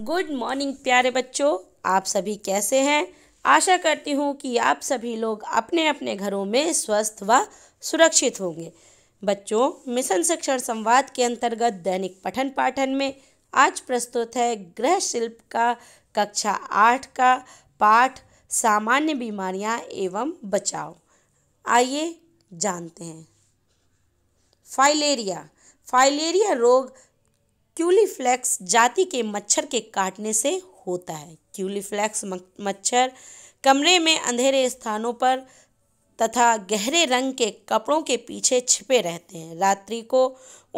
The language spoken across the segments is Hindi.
गुड मॉर्निंग प्यारे बच्चों आप सभी कैसे हैं आशा करती हूँ कि आप सभी लोग अपने अपने घरों में स्वस्थ व सुरक्षित होंगे बच्चों मिशन शिक्षण संवाद के अंतर्गत दैनिक पठन पाठन में आज प्रस्तुत है गृह शिल्प का कक्षा आठ का पाठ सामान्य बीमारियां एवं बचाव आइए जानते हैं फाइलेरिया फाइलेरिया रोग क्यूलीफ्लैक्स जाति के मच्छर के काटने से होता है क्यूलीफ्लैक्स मच्छर कमरे में अंधेरे स्थानों पर तथा गहरे रंग के कपड़ों के पीछे छिपे रहते हैं रात्रि को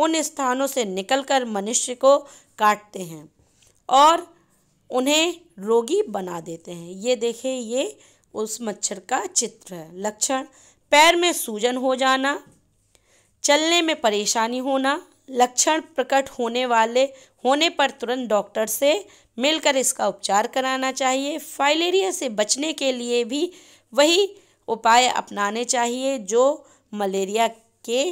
उन स्थानों से निकलकर मनुष्य को काटते हैं और उन्हें रोगी बना देते हैं ये देखें ये उस मच्छर का चित्र है लक्षण पैर में सूजन हो जाना चलने में परेशानी होना लक्षण प्रकट होने वाले होने पर तुरंत डॉक्टर से मिलकर इसका उपचार कराना चाहिए फाइलेरिया से बचने के लिए भी वही उपाय अपनाने चाहिए जो मलेरिया के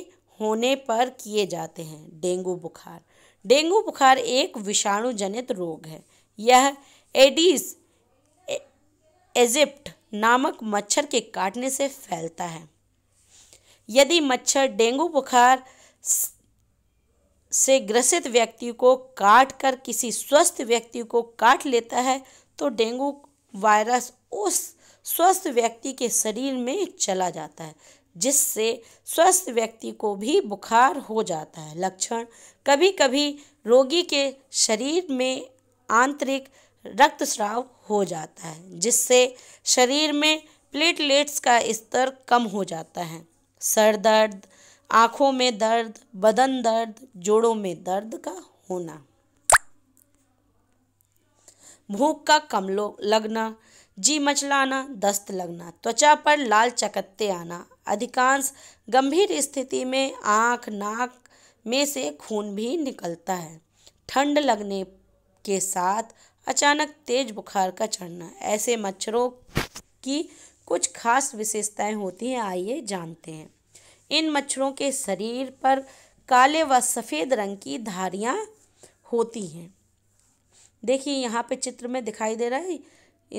होने पर किए जाते हैं डेंगू बुखार डेंगू बुखार एक विषाणु जनित रोग है यह एडीज एजिप्ट नामक मच्छर के काटने से फैलता है यदि मच्छर डेंगू बुखार से ग्रसित व्यक्ति को काट कर किसी स्वस्थ व्यक्ति को काट लेता है तो डेंगू वायरस उस स्वस्थ व्यक्ति के शरीर में चला जाता है जिससे स्वस्थ व्यक्ति को भी बुखार हो जाता है लक्षण कभी कभी रोगी के शरीर में आंतरिक रक्तस्राव हो जाता है जिससे शरीर में प्लेटलेट्स का स्तर कम हो जाता है सर दर्द आँखों में दर्द बदन दर्द जोड़ों में दर्द का होना भूख का कमलो लगना जी मचलाना दस्त लगना त्वचा पर लाल चकत्ते आना अधिकांश गंभीर स्थिति में आँख नाक में से खून भी निकलता है ठंड लगने के साथ अचानक तेज बुखार का चढ़ना ऐसे मच्छरों की कुछ खास विशेषताएं होती हैं आइए जानते हैं इन मच्छरों के शरीर पर काले व सफ़ेद रंग की धारियाँ होती हैं देखिए यहाँ पे चित्र में दिखाई दे रहा है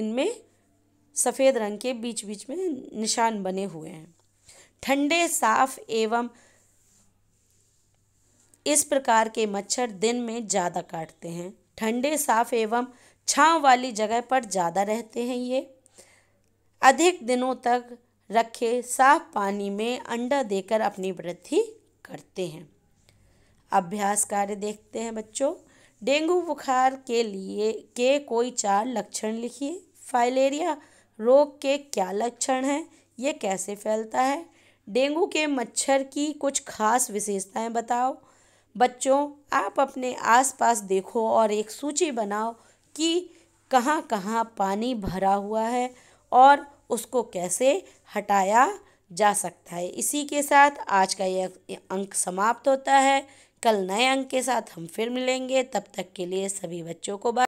इनमें सफ़ेद रंग के बीच बीच में निशान बने हुए हैं ठंडे साफ एवं इस प्रकार के मच्छर दिन में ज़्यादा काटते हैं ठंडे साफ एवं छाँव वाली जगह पर ज़्यादा रहते हैं ये अधिक दिनों तक रखे साफ पानी में अंडा देकर अपनी वृद्धि करते हैं अभ्यास कार्य देखते हैं बच्चों डेंगू बुखार के लिए के कोई चार लक्षण लिखिए फाइलेरिया रोग के क्या लक्षण हैं ये कैसे फैलता है डेंगू के मच्छर की कुछ खास विशेषताएं बताओ बच्चों आप अपने आसपास देखो और एक सूची बनाओ कि कहाँ कहाँ पानी भरा हुआ है और उसको कैसे हटाया जा सकता है इसी के साथ आज का यह अंक समाप्त होता है कल नए अंक के साथ हम फिर मिलेंगे तब तक के लिए सभी बच्चों को बाय